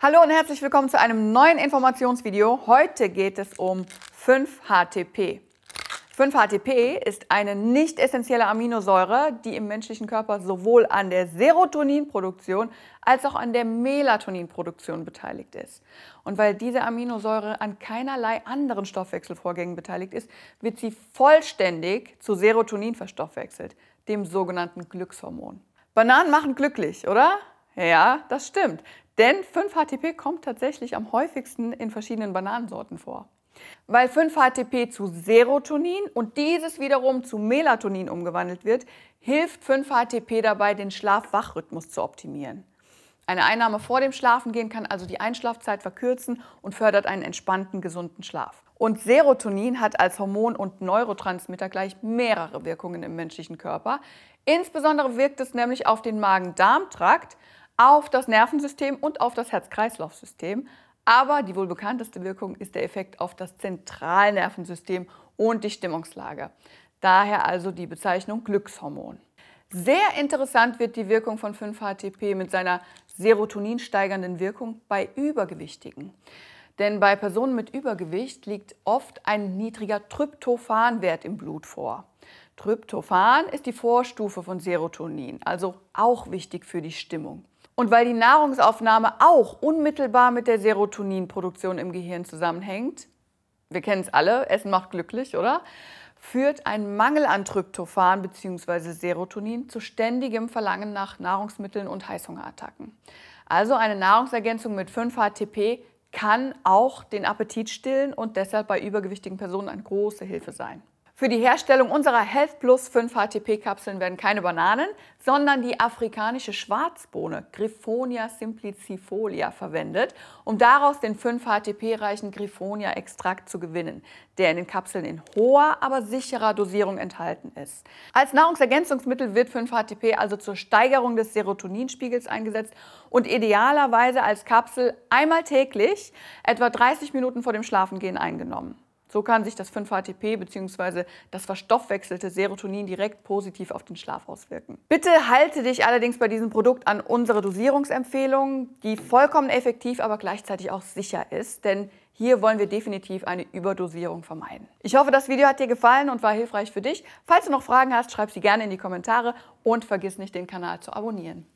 Hallo und herzlich willkommen zu einem neuen Informationsvideo. Heute geht es um 5-HTP. 5-HTP ist eine nicht essentielle Aminosäure, die im menschlichen Körper sowohl an der Serotoninproduktion als auch an der Melatoninproduktion beteiligt ist. Und weil diese Aminosäure an keinerlei anderen Stoffwechselvorgängen beteiligt ist, wird sie vollständig zu Serotonin verstoffwechselt, dem sogenannten Glückshormon. Bananen machen glücklich, oder? Ja, das stimmt. Denn 5-HTP kommt tatsächlich am häufigsten in verschiedenen Bananensorten vor. Weil 5-HTP zu Serotonin und dieses wiederum zu Melatonin umgewandelt wird, hilft 5-HTP dabei, den Schlaf-Wach-Rhythmus zu optimieren. Eine Einnahme vor dem Schlafengehen kann also die Einschlafzeit verkürzen und fördert einen entspannten, gesunden Schlaf. Und Serotonin hat als Hormon und Neurotransmitter gleich mehrere Wirkungen im menschlichen Körper. Insbesondere wirkt es nämlich auf den Magen-Darm-Trakt, auf das Nervensystem und auf das Herz-Kreislauf-System. Aber die wohl bekannteste Wirkung ist der Effekt auf das Zentralnervensystem und die Stimmungslage. Daher also die Bezeichnung Glückshormon. Sehr interessant wird die Wirkung von 5-HTP mit seiner serotoninsteigernden Wirkung bei Übergewichtigen. Denn bei Personen mit Übergewicht liegt oft ein niedriger Tryptophanwert im Blut vor. Tryptophan ist die Vorstufe von Serotonin, also auch wichtig für die Stimmung. Und weil die Nahrungsaufnahme auch unmittelbar mit der Serotoninproduktion im Gehirn zusammenhängt, wir kennen es alle, Essen macht glücklich, oder? Führt ein Mangel an Tryptophan bzw. Serotonin zu ständigem Verlangen nach Nahrungsmitteln und Heißhungerattacken. Also eine Nahrungsergänzung mit 5-HTP kann auch den Appetit stillen und deshalb bei übergewichtigen Personen eine große Hilfe sein. Für die Herstellung unserer Health Plus 5 HTP-Kapseln werden keine Bananen, sondern die afrikanische Schwarzbohne Griffonia simplicifolia verwendet, um daraus den 5 HTP-reichen Griffonia-Extrakt zu gewinnen, der in den Kapseln in hoher, aber sicherer Dosierung enthalten ist. Als Nahrungsergänzungsmittel wird 5 HTP also zur Steigerung des Serotoninspiegels eingesetzt und idealerweise als Kapsel einmal täglich, etwa 30 Minuten vor dem Schlafengehen eingenommen. So kann sich das 5-HTP bzw. das verstoffwechselte Serotonin direkt positiv auf den Schlaf auswirken. Bitte halte dich allerdings bei diesem Produkt an unsere Dosierungsempfehlung, die vollkommen effektiv, aber gleichzeitig auch sicher ist, denn hier wollen wir definitiv eine Überdosierung vermeiden. Ich hoffe, das Video hat dir gefallen und war hilfreich für dich. Falls du noch Fragen hast, schreib sie gerne in die Kommentare und vergiss nicht, den Kanal zu abonnieren.